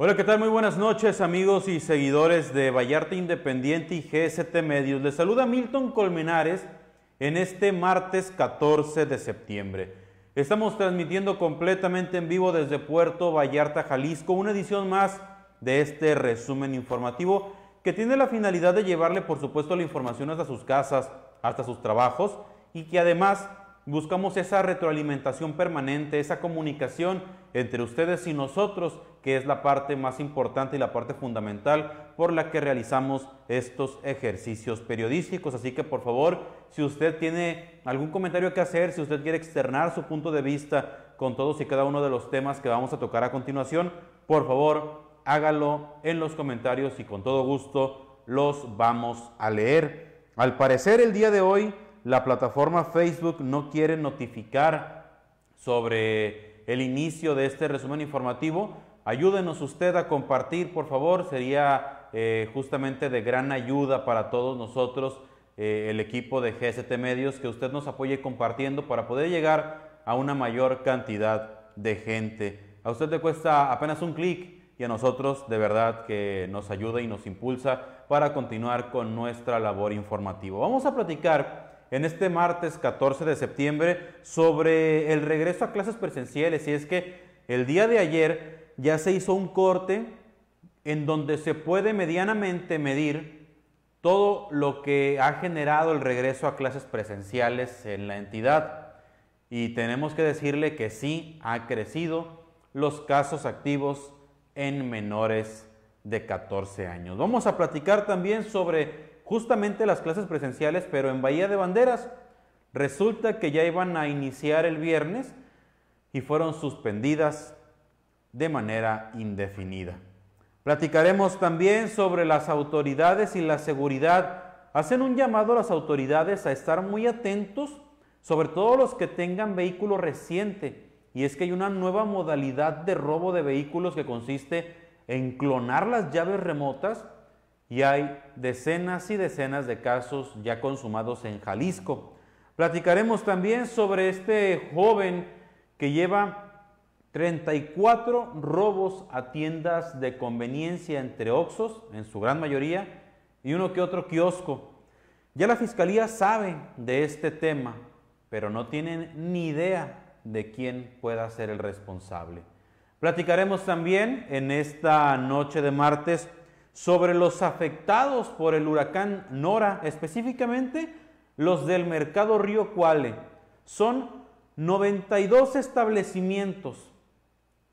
Hola, ¿qué tal? Muy buenas noches amigos y seguidores de Vallarta Independiente y GST Medios. Les saluda Milton Colmenares en este martes 14 de septiembre. Estamos transmitiendo completamente en vivo desde Puerto Vallarta, Jalisco, una edición más de este resumen informativo que tiene la finalidad de llevarle por supuesto la información hasta sus casas, hasta sus trabajos y que además buscamos esa retroalimentación permanente, esa comunicación entre ustedes y nosotros, que es la parte más importante y la parte fundamental por la que realizamos estos ejercicios periodísticos. Así que por favor, si usted tiene algún comentario que hacer, si usted quiere externar su punto de vista con todos y cada uno de los temas que vamos a tocar a continuación, por favor, hágalo en los comentarios y con todo gusto los vamos a leer. Al parecer el día de hoy la plataforma Facebook no quiere notificar sobre el inicio de este resumen informativo, ayúdenos usted a compartir, por favor, sería eh, justamente de gran ayuda para todos nosotros, eh, el equipo de GST Medios, que usted nos apoye compartiendo para poder llegar a una mayor cantidad de gente. A usted le cuesta apenas un clic y a nosotros de verdad que nos ayuda y nos impulsa para continuar con nuestra labor informativa. Vamos a platicar en este martes 14 de septiembre sobre el regreso a clases presenciales. Y es que el día de ayer ya se hizo un corte en donde se puede medianamente medir todo lo que ha generado el regreso a clases presenciales en la entidad. Y tenemos que decirle que sí ha crecido los casos activos en menores de 14 años. Vamos a platicar también sobre justamente las clases presenciales, pero en Bahía de Banderas. Resulta que ya iban a iniciar el viernes y fueron suspendidas de manera indefinida. Platicaremos también sobre las autoridades y la seguridad. Hacen un llamado a las autoridades a estar muy atentos, sobre todo los que tengan vehículo reciente. Y es que hay una nueva modalidad de robo de vehículos que consiste en clonar las llaves remotas y hay decenas y decenas de casos ya consumados en Jalisco. Platicaremos también sobre este joven que lleva 34 robos a tiendas de conveniencia entre Oxos, en su gran mayoría, y uno que otro kiosco. Ya la fiscalía sabe de este tema, pero no tienen ni idea de quién pueda ser el responsable. Platicaremos también en esta noche de martes sobre los afectados por el huracán Nora, específicamente los del mercado Río Cuale. Son 92 establecimientos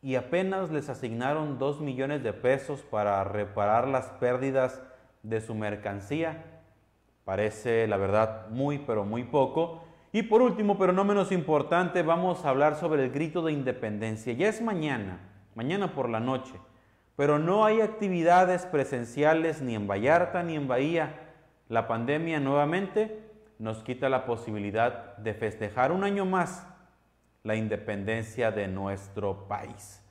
y apenas les asignaron 2 millones de pesos para reparar las pérdidas de su mercancía. Parece, la verdad, muy, pero muy poco. Y por último, pero no menos importante, vamos a hablar sobre el grito de independencia. Ya es mañana, mañana por la noche. Pero no hay actividades presenciales ni en Vallarta ni en Bahía. La pandemia nuevamente nos quita la posibilidad de festejar un año más la independencia de nuestro país.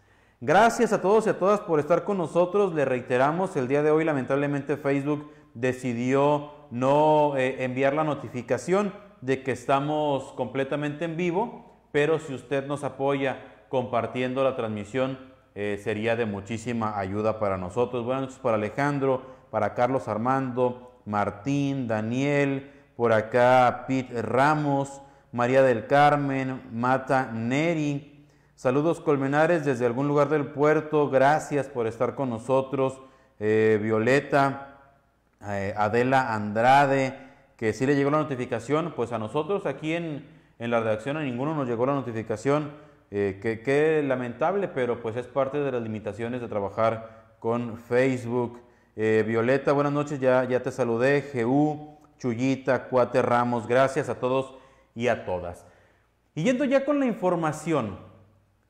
Gracias a todos y a todas por estar con nosotros. Le reiteramos, el día de hoy lamentablemente Facebook decidió no eh, enviar la notificación de que estamos completamente en vivo, pero si usted nos apoya compartiendo la transmisión eh, sería de muchísima ayuda para nosotros. Buenas noches para Alejandro, para Carlos Armando, Martín, Daniel, por acá Pete Ramos, María del Carmen, Mata Neri. Saludos Colmenares desde algún lugar del puerto. Gracias por estar con nosotros. Eh, Violeta, eh, Adela Andrade, que sí le llegó la notificación. Pues a nosotros aquí en, en la redacción a ninguno nos llegó la notificación eh, Qué lamentable, pero pues es parte de las limitaciones de trabajar con Facebook. Eh, Violeta, buenas noches, ya, ya te saludé. GU, Chullita, Cuate Ramos, gracias a todos y a todas. Y yendo ya con la información,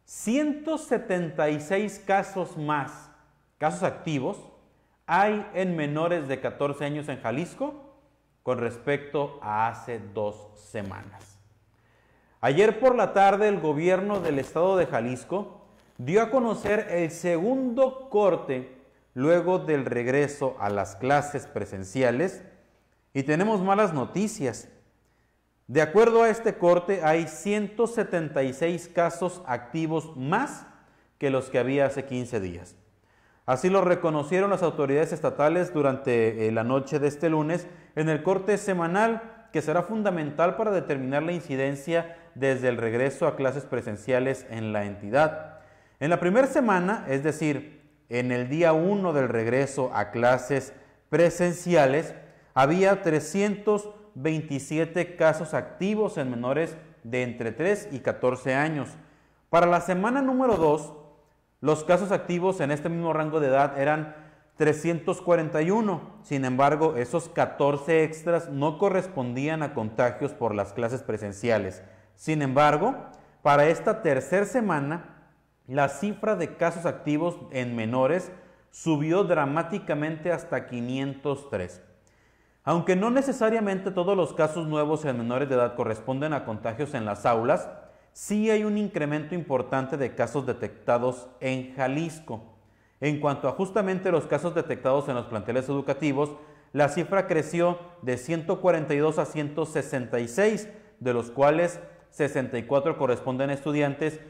176 casos más, casos activos, hay en menores de 14 años en Jalisco con respecto a hace dos semanas. Ayer por la tarde el gobierno del estado de Jalisco dio a conocer el segundo corte luego del regreso a las clases presenciales y tenemos malas noticias. De acuerdo a este corte hay 176 casos activos más que los que había hace 15 días. Así lo reconocieron las autoridades estatales durante eh, la noche de este lunes en el corte semanal que será fundamental para determinar la incidencia desde el regreso a clases presenciales en la entidad. En la primera semana, es decir, en el día 1 del regreso a clases presenciales, había 327 casos activos en menores de entre 3 y 14 años. Para la semana número 2, los casos activos en este mismo rango de edad eran 341. Sin embargo, esos 14 extras no correspondían a contagios por las clases presenciales. Sin embargo, para esta tercera semana, la cifra de casos activos en menores subió dramáticamente hasta 503. Aunque no necesariamente todos los casos nuevos en menores de edad corresponden a contagios en las aulas, sí hay un incremento importante de casos detectados en Jalisco. En cuanto a justamente los casos detectados en los planteles educativos, la cifra creció de 142 a 166, de los cuales 64 corresponden a estudiantes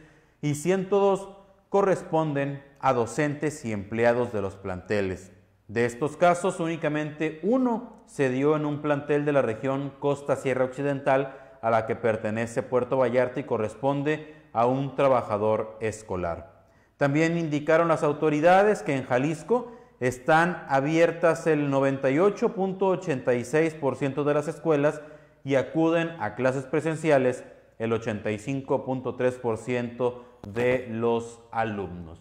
y 102 corresponden a docentes y empleados de los planteles. De estos casos, únicamente uno se dio en un plantel de la región Costa Sierra Occidental a la que pertenece Puerto Vallarta y corresponde a un trabajador escolar. También indicaron las autoridades que en Jalisco están abiertas el 98.86% de las escuelas y acuden a clases presenciales el 85.3% de los alumnos.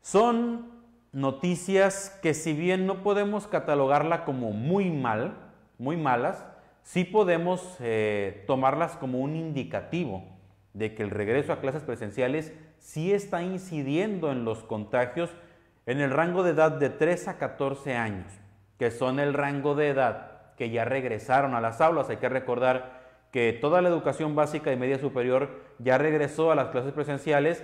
Son noticias que si bien no podemos catalogarla como muy mal, muy malas, sí podemos eh, tomarlas como un indicativo de que el regreso a clases presenciales sí está incidiendo en los contagios en el rango de edad de 3 a 14 años, que son el rango de edad que ya regresaron a las aulas. Hay que recordar que toda la educación básica y media superior ya regresó a las clases presenciales,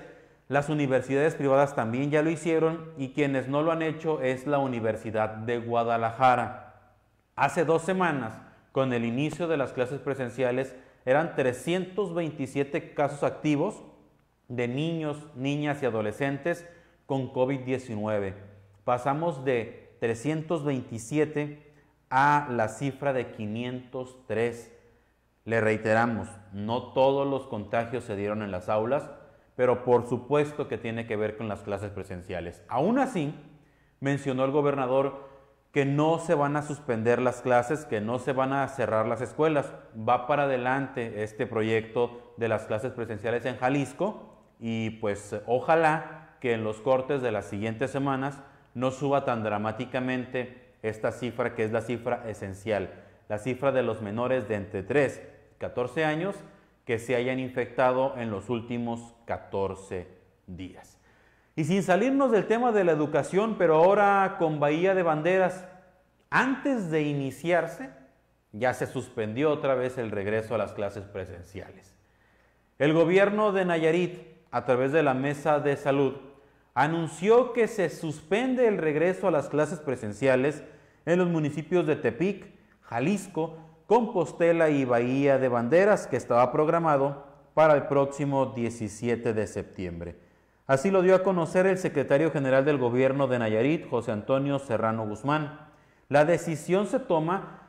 las universidades privadas también ya lo hicieron y quienes no lo han hecho es la Universidad de Guadalajara. Hace dos semanas, con el inicio de las clases presenciales, eran 327 casos activos de niños, niñas y adolescentes con COVID-19. Pasamos de 327 a la cifra de 503. Le reiteramos, no todos los contagios se dieron en las aulas, pero por supuesto que tiene que ver con las clases presenciales. Aún así, mencionó el gobernador que no se van a suspender las clases, que no se van a cerrar las escuelas. Va para adelante este proyecto de las clases presenciales en Jalisco y pues ojalá que en los cortes de las siguientes semanas no suba tan dramáticamente esta cifra que es la cifra esencial, la cifra de los menores de entre 3 14 años que se hayan infectado en los últimos 14 días. Y sin salirnos del tema de la educación, pero ahora con Bahía de Banderas, antes de iniciarse, ya se suspendió otra vez el regreso a las clases presenciales. El gobierno de Nayarit, a través de la Mesa de Salud, anunció que se suspende el regreso a las clases presenciales en los municipios de Tepic, Jalisco, Compostela y Bahía de Banderas, que estaba programado para el próximo 17 de septiembre. Así lo dio a conocer el secretario general del gobierno de Nayarit, José Antonio Serrano Guzmán. La decisión se toma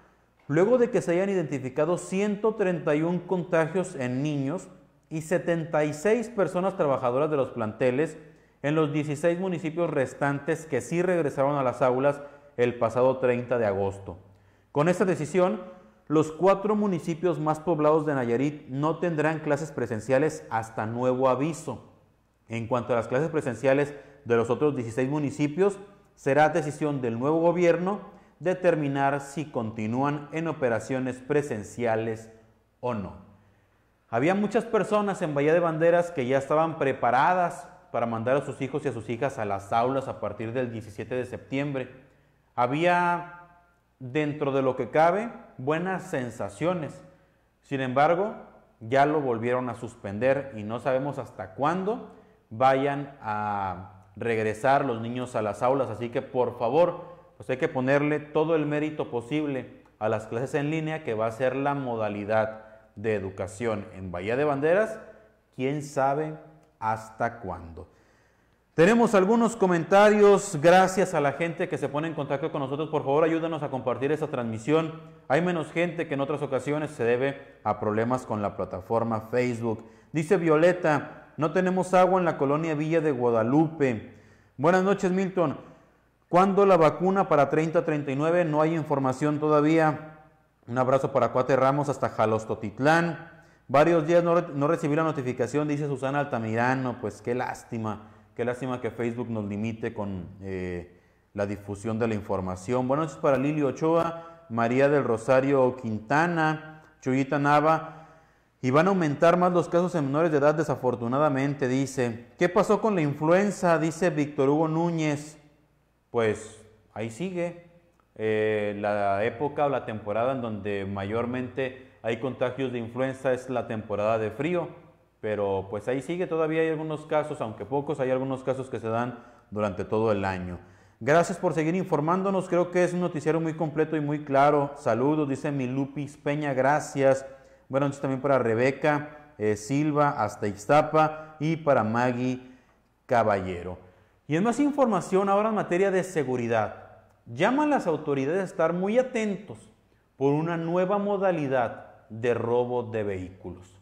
luego de que se hayan identificado 131 contagios en niños y 76 personas trabajadoras de los planteles en los 16 municipios restantes que sí regresaron a las aulas el pasado 30 de agosto. Con esta decisión, los cuatro municipios más poblados de Nayarit no tendrán clases presenciales hasta nuevo aviso. En cuanto a las clases presenciales de los otros 16 municipios, será decisión del nuevo gobierno determinar si continúan en operaciones presenciales o no. Había muchas personas en Bahía de Banderas que ya estaban preparadas para mandar a sus hijos y a sus hijas a las aulas a partir del 17 de septiembre. Había dentro de lo que cabe, buenas sensaciones. Sin embargo, ya lo volvieron a suspender y no sabemos hasta cuándo vayan a regresar los niños a las aulas. Así que por favor, pues hay que ponerle todo el mérito posible a las clases en línea que va a ser la modalidad de educación en Bahía de Banderas. ¿Quién sabe hasta cuándo? Tenemos algunos comentarios, gracias a la gente que se pone en contacto con nosotros. Por favor, ayúdanos a compartir esa transmisión. Hay menos gente que en otras ocasiones se debe a problemas con la plataforma Facebook. Dice Violeta, no tenemos agua en la colonia Villa de Guadalupe. Buenas noches, Milton. ¿Cuándo la vacuna para 30-39? No hay información todavía. Un abrazo para Cuate Ramos hasta Jalostotitlán. Varios días no recibí la notificación, dice Susana Altamirano. Pues qué lástima. Qué lástima que Facebook nos limite con eh, la difusión de la información. Buenos es para Lili Ochoa, María del Rosario Quintana, Chuyita Nava. Y van a aumentar más los casos en menores de edad, desafortunadamente, dice. ¿Qué pasó con la influenza? Dice Víctor Hugo Núñez. Pues ahí sigue eh, la época o la temporada en donde mayormente hay contagios de influenza, es la temporada de frío pero pues ahí sigue, todavía hay algunos casos, aunque pocos, hay algunos casos que se dan durante todo el año. Gracias por seguir informándonos, creo que es un noticiero muy completo y muy claro. Saludos, dice mi Peña, gracias. Buenas noches también para Rebeca eh, Silva hasta Ixtapa y para Maggie Caballero. Y es más información ahora en materia de seguridad. Llaman las autoridades a estar muy atentos por una nueva modalidad de robo de vehículos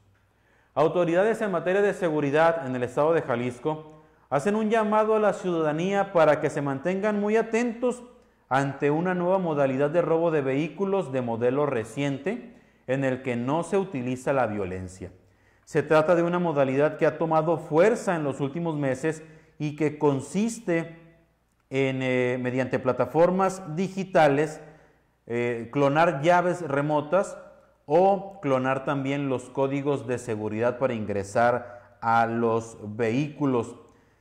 autoridades en materia de seguridad en el estado de Jalisco hacen un llamado a la ciudadanía para que se mantengan muy atentos ante una nueva modalidad de robo de vehículos de modelo reciente en el que no se utiliza la violencia. Se trata de una modalidad que ha tomado fuerza en los últimos meses y que consiste en, eh, mediante plataformas digitales, eh, clonar llaves remotas o clonar también los códigos de seguridad para ingresar a los vehículos.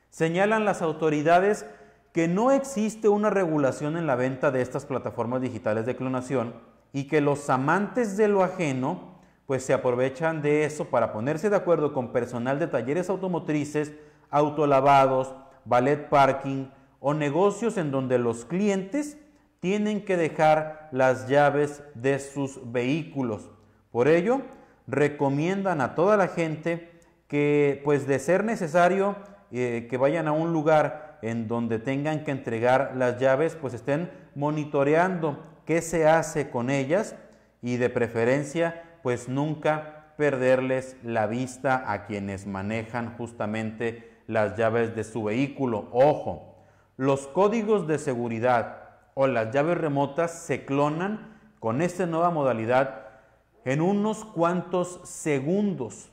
Señalan las autoridades que no existe una regulación en la venta de estas plataformas digitales de clonación y que los amantes de lo ajeno pues se aprovechan de eso para ponerse de acuerdo con personal de talleres automotrices, autolavados, ballet parking o negocios en donde los clientes tienen que dejar las llaves de sus vehículos. Por ello, recomiendan a toda la gente que, pues de ser necesario, eh, que vayan a un lugar en donde tengan que entregar las llaves, pues estén monitoreando qué se hace con ellas y de preferencia, pues nunca perderles la vista a quienes manejan justamente las llaves de su vehículo. Ojo, los códigos de seguridad o las llaves remotas se clonan con esta nueva modalidad en unos cuantos segundos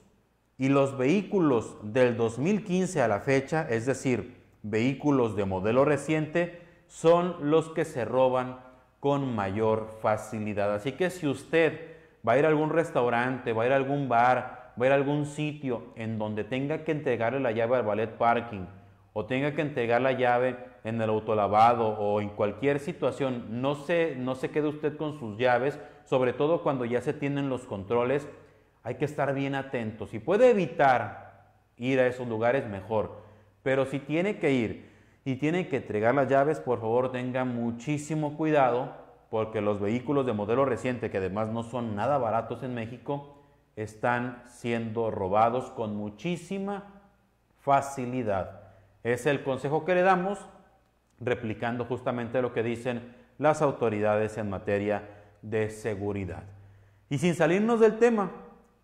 y los vehículos del 2015 a la fecha, es decir, vehículos de modelo reciente, son los que se roban con mayor facilidad. Así que si usted va a ir a algún restaurante, va a ir a algún bar, va a ir a algún sitio en donde tenga que entregarle la llave al ballet parking, o tenga que entregar la llave en el autolavado o en cualquier situación, no se, no se quede usted con sus llaves, sobre todo cuando ya se tienen los controles, hay que estar bien atentos. Si puede evitar ir a esos lugares, mejor. Pero si tiene que ir y tiene que entregar las llaves, por favor tenga muchísimo cuidado, porque los vehículos de modelo reciente, que además no son nada baratos en México, están siendo robados con muchísima facilidad. Es el consejo que le damos, replicando justamente lo que dicen las autoridades en materia de seguridad. Y sin salirnos del tema,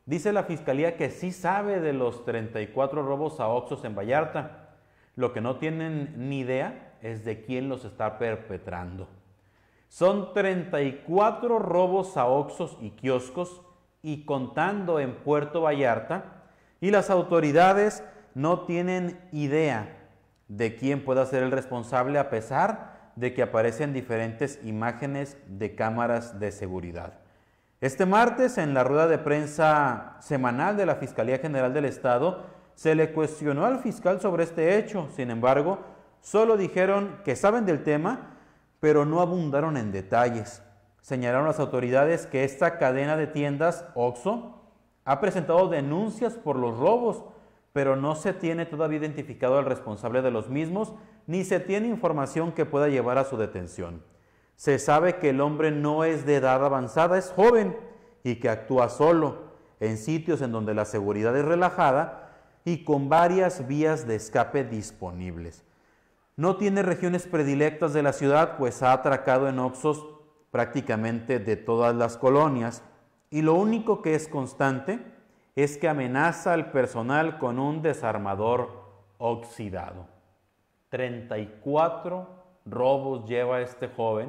dice la Fiscalía que sí sabe de los 34 robos a Oxos en Vallarta. Lo que no tienen ni idea es de quién los está perpetrando. Son 34 robos a Oxos y kioscos y contando en Puerto Vallarta y las autoridades no tienen idea de quién pueda ser el responsable a pesar de que aparecen diferentes imágenes de cámaras de seguridad. Este martes, en la rueda de prensa semanal de la Fiscalía General del Estado, se le cuestionó al fiscal sobre este hecho. Sin embargo, solo dijeron que saben del tema, pero no abundaron en detalles. Señalaron las autoridades que esta cadena de tiendas, OXO, ha presentado denuncias por los robos, pero no se tiene todavía identificado al responsable de los mismos, ni se tiene información que pueda llevar a su detención. Se sabe que el hombre no es de edad avanzada, es joven y que actúa solo en sitios en donde la seguridad es relajada y con varias vías de escape disponibles. No tiene regiones predilectas de la ciudad, pues ha atracado en Oxos prácticamente de todas las colonias y lo único que es constante es que amenaza al personal con un desarmador oxidado. 34 robos lleva este joven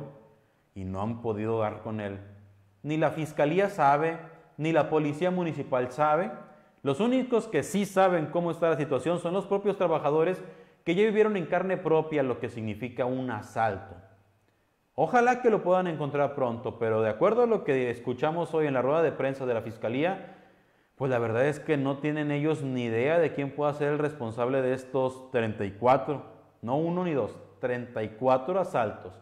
y no han podido dar con él. Ni la fiscalía sabe, ni la policía municipal sabe. Los únicos que sí saben cómo está la situación son los propios trabajadores que ya vivieron en carne propia lo que significa un asalto. Ojalá que lo puedan encontrar pronto, pero de acuerdo a lo que escuchamos hoy en la rueda de prensa de la Fiscalía, pues la verdad es que no tienen ellos ni idea de quién pueda ser el responsable de estos 34, no uno ni dos, 34 asaltos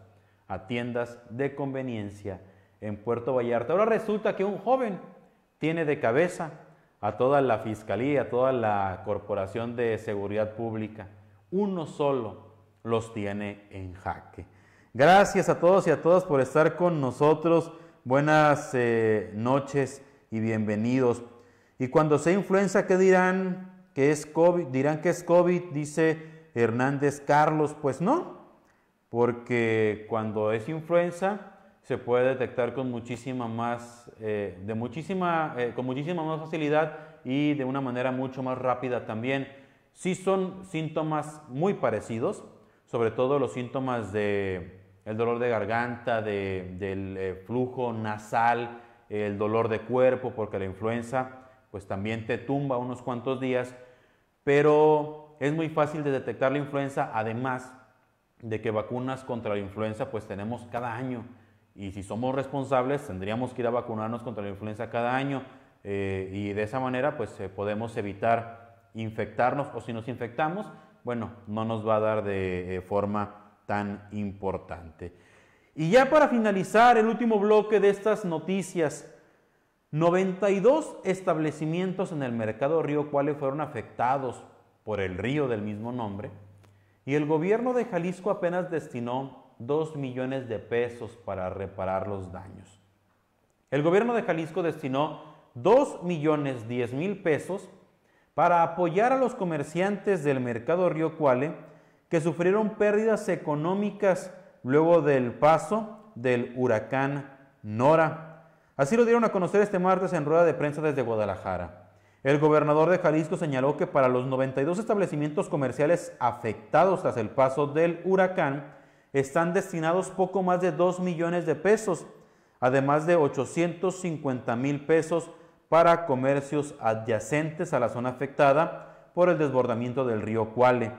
a tiendas de conveniencia en Puerto Vallarta. Ahora resulta que un joven tiene de cabeza a toda la Fiscalía, a toda la Corporación de Seguridad Pública. Uno solo los tiene en jaque. Gracias a todos y a todas por estar con nosotros. Buenas eh, noches y bienvenidos. Y cuando sea influenza, ¿qué dirán? Que es COVID, dirán que es COVID, dice Hernández Carlos. Pues no, porque cuando es influenza se puede detectar con muchísima más, eh, de muchísima, eh, con muchísima más facilidad y de una manera mucho más rápida también. Sí son síntomas muy parecidos, sobre todo los síntomas de el dolor de garganta, del eh, flujo nasal, el dolor de cuerpo, porque la influenza pues también te tumba unos cuantos días, pero es muy fácil de detectar la influenza, además de que vacunas contra la influenza pues tenemos cada año y si somos responsables tendríamos que ir a vacunarnos contra la influenza cada año eh, y de esa manera pues eh, podemos evitar infectarnos o si nos infectamos, bueno, no nos va a dar de eh, forma tan importante. Y ya para finalizar el último bloque de estas noticias, 92 establecimientos en el mercado Río Cuale fueron afectados por el río del mismo nombre y el gobierno de Jalisco apenas destinó 2 millones de pesos para reparar los daños. El gobierno de Jalisco destinó 2 millones 10 mil pesos para apoyar a los comerciantes del mercado Río Cuale que sufrieron pérdidas económicas luego del paso del huracán Nora Así lo dieron a conocer este martes en rueda de prensa desde Guadalajara. El gobernador de Jalisco señaló que para los 92 establecimientos comerciales afectados tras el paso del huracán están destinados poco más de 2 millones de pesos, además de 850 mil pesos para comercios adyacentes a la zona afectada por el desbordamiento del río Cuale.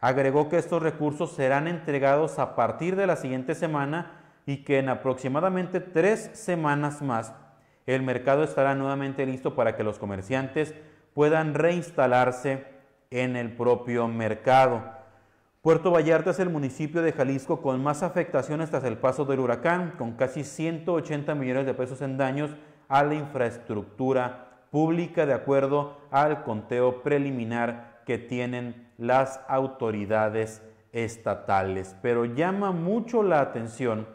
Agregó que estos recursos serán entregados a partir de la siguiente semana y que en aproximadamente tres semanas más el mercado estará nuevamente listo para que los comerciantes puedan reinstalarse en el propio mercado. Puerto Vallarta es el municipio de Jalisco con más afectaciones tras el paso del huracán, con casi 180 millones de pesos en daños a la infraestructura pública de acuerdo al conteo preliminar que tienen las autoridades estatales. Pero llama mucho la atención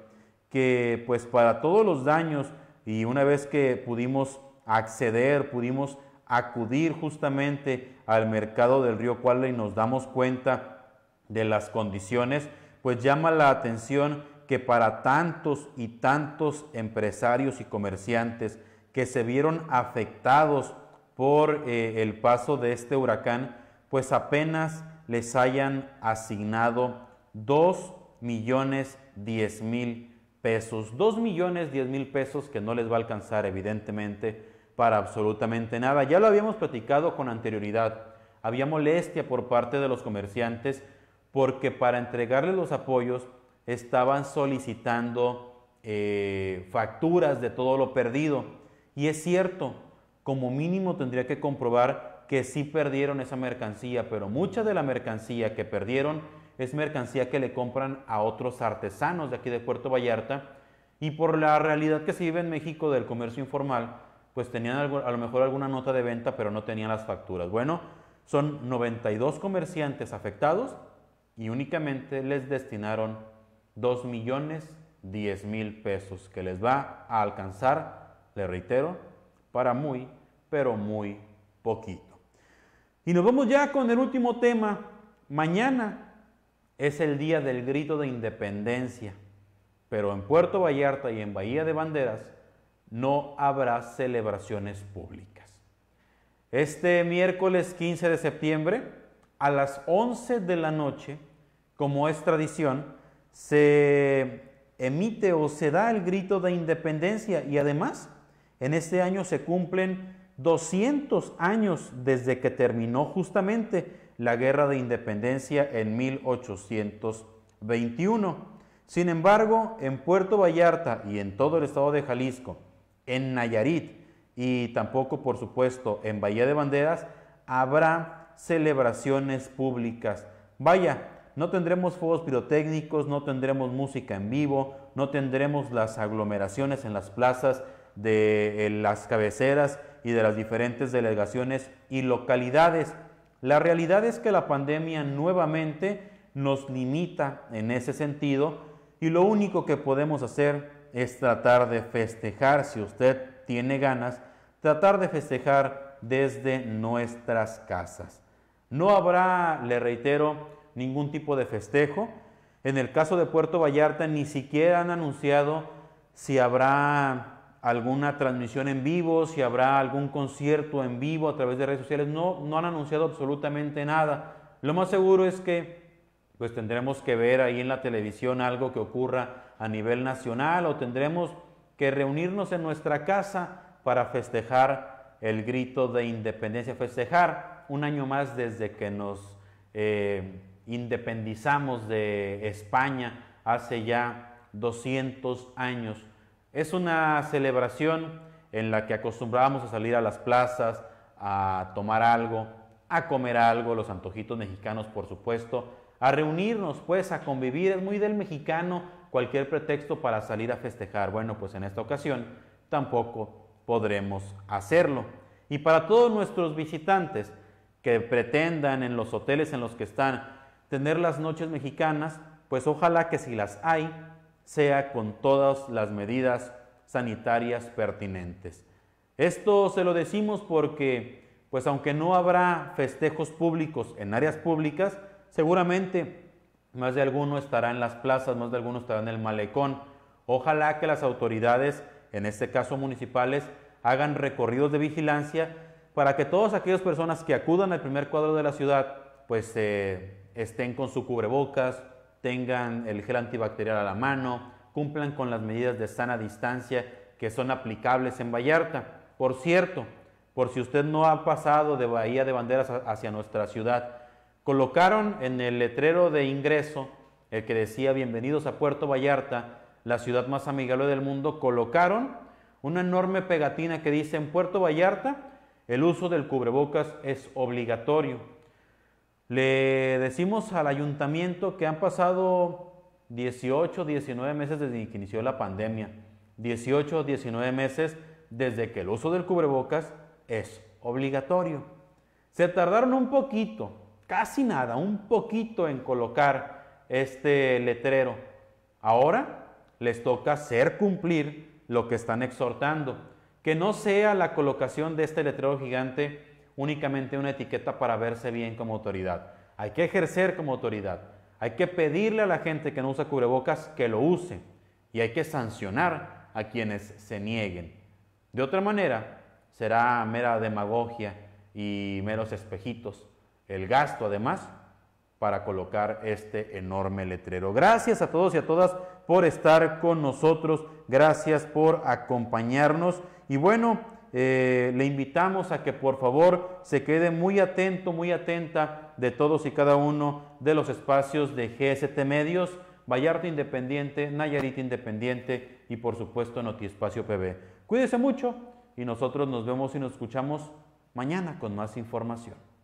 que pues para todos los daños y una vez que pudimos acceder, pudimos acudir justamente al mercado del río cual y nos damos cuenta de las condiciones, pues llama la atención que para tantos y tantos empresarios y comerciantes que se vieron afectados por eh, el paso de este huracán, pues apenas les hayan asignado 2 millones 10 mil pesos, 2 millones 10 mil pesos que no les va a alcanzar evidentemente para absolutamente nada. Ya lo habíamos platicado con anterioridad. Había molestia por parte de los comerciantes porque para entregarles los apoyos estaban solicitando eh, facturas de todo lo perdido. Y es cierto, como mínimo tendría que comprobar que sí perdieron esa mercancía, pero mucha de la mercancía que perdieron es mercancía que le compran a otros artesanos de aquí de Puerto Vallarta y por la realidad que se vive en México del comercio informal, pues tenían a lo mejor alguna nota de venta, pero no tenían las facturas. Bueno, son 92 comerciantes afectados y únicamente les destinaron 2 millones 10 mil pesos que les va a alcanzar, le reitero, para muy, pero muy poquito. Y nos vamos ya con el último tema. Mañana es el día del grito de independencia, pero en Puerto Vallarta y en Bahía de Banderas no habrá celebraciones públicas. Este miércoles 15 de septiembre, a las 11 de la noche, como es tradición, se emite o se da el grito de independencia y además en este año se cumplen 200 años desde que terminó justamente la Guerra de Independencia en 1821. Sin embargo, en Puerto Vallarta y en todo el estado de Jalisco, en Nayarit y tampoco, por supuesto, en Bahía de Banderas, habrá celebraciones públicas. Vaya, no tendremos fuegos pirotécnicos, no tendremos música en vivo, no tendremos las aglomeraciones en las plazas de eh, las cabeceras y de las diferentes delegaciones y localidades. La realidad es que la pandemia nuevamente nos limita en ese sentido y lo único que podemos hacer es tratar de festejar, si usted tiene ganas, tratar de festejar desde nuestras casas. No habrá, le reitero, ningún tipo de festejo. En el caso de Puerto Vallarta ni siquiera han anunciado si habrá alguna transmisión en vivo, si habrá algún concierto en vivo a través de redes sociales. No, no han anunciado absolutamente nada. Lo más seguro es que pues tendremos que ver ahí en la televisión algo que ocurra a nivel nacional o tendremos que reunirnos en nuestra casa para festejar el grito de independencia, festejar un año más desde que nos eh, independizamos de España hace ya 200 años. Es una celebración en la que acostumbramos a salir a las plazas, a tomar algo, a comer algo, los antojitos mexicanos por supuesto, a reunirnos pues, a convivir. Es muy del mexicano cualquier pretexto para salir a festejar. Bueno, pues en esta ocasión tampoco podremos hacerlo. Y para todos nuestros visitantes que pretendan en los hoteles en los que están tener las noches mexicanas, pues ojalá que si las hay, sea con todas las medidas sanitarias pertinentes. Esto se lo decimos porque, pues aunque no habrá festejos públicos en áreas públicas, seguramente más de alguno estará en las plazas, más de alguno estará en el malecón. Ojalá que las autoridades, en este caso municipales, hagan recorridos de vigilancia para que todas aquellas personas que acudan al primer cuadro de la ciudad, pues eh, estén con su cubrebocas, tengan el gel antibacterial a la mano, cumplan con las medidas de sana distancia que son aplicables en Vallarta. Por cierto, por si usted no ha pasado de Bahía de Banderas hacia nuestra ciudad, colocaron en el letrero de ingreso, el que decía bienvenidos a Puerto Vallarta, la ciudad más amigable del mundo, colocaron una enorme pegatina que dice en Puerto Vallarta el uso del cubrebocas es obligatorio. Le decimos al ayuntamiento que han pasado 18, 19 meses desde que inició la pandemia, 18, 19 meses desde que el uso del cubrebocas es obligatorio. Se tardaron un poquito, casi nada, un poquito en colocar este letrero. Ahora les toca hacer cumplir lo que están exhortando, que no sea la colocación de este letrero gigante únicamente una etiqueta para verse bien como autoridad. Hay que ejercer como autoridad. Hay que pedirle a la gente que no usa cubrebocas que lo use. Y hay que sancionar a quienes se nieguen. De otra manera, será mera demagogia y meros espejitos. El gasto, además, para colocar este enorme letrero. Gracias a todos y a todas por estar con nosotros. Gracias por acompañarnos. Y bueno, eh, le invitamos a que por favor se quede muy atento, muy atenta de todos y cada uno de los espacios de GST Medios, Vallarta Independiente, Nayarit Independiente y por supuesto Notiespacio PB. Cuídese mucho y nosotros nos vemos y nos escuchamos mañana con más información.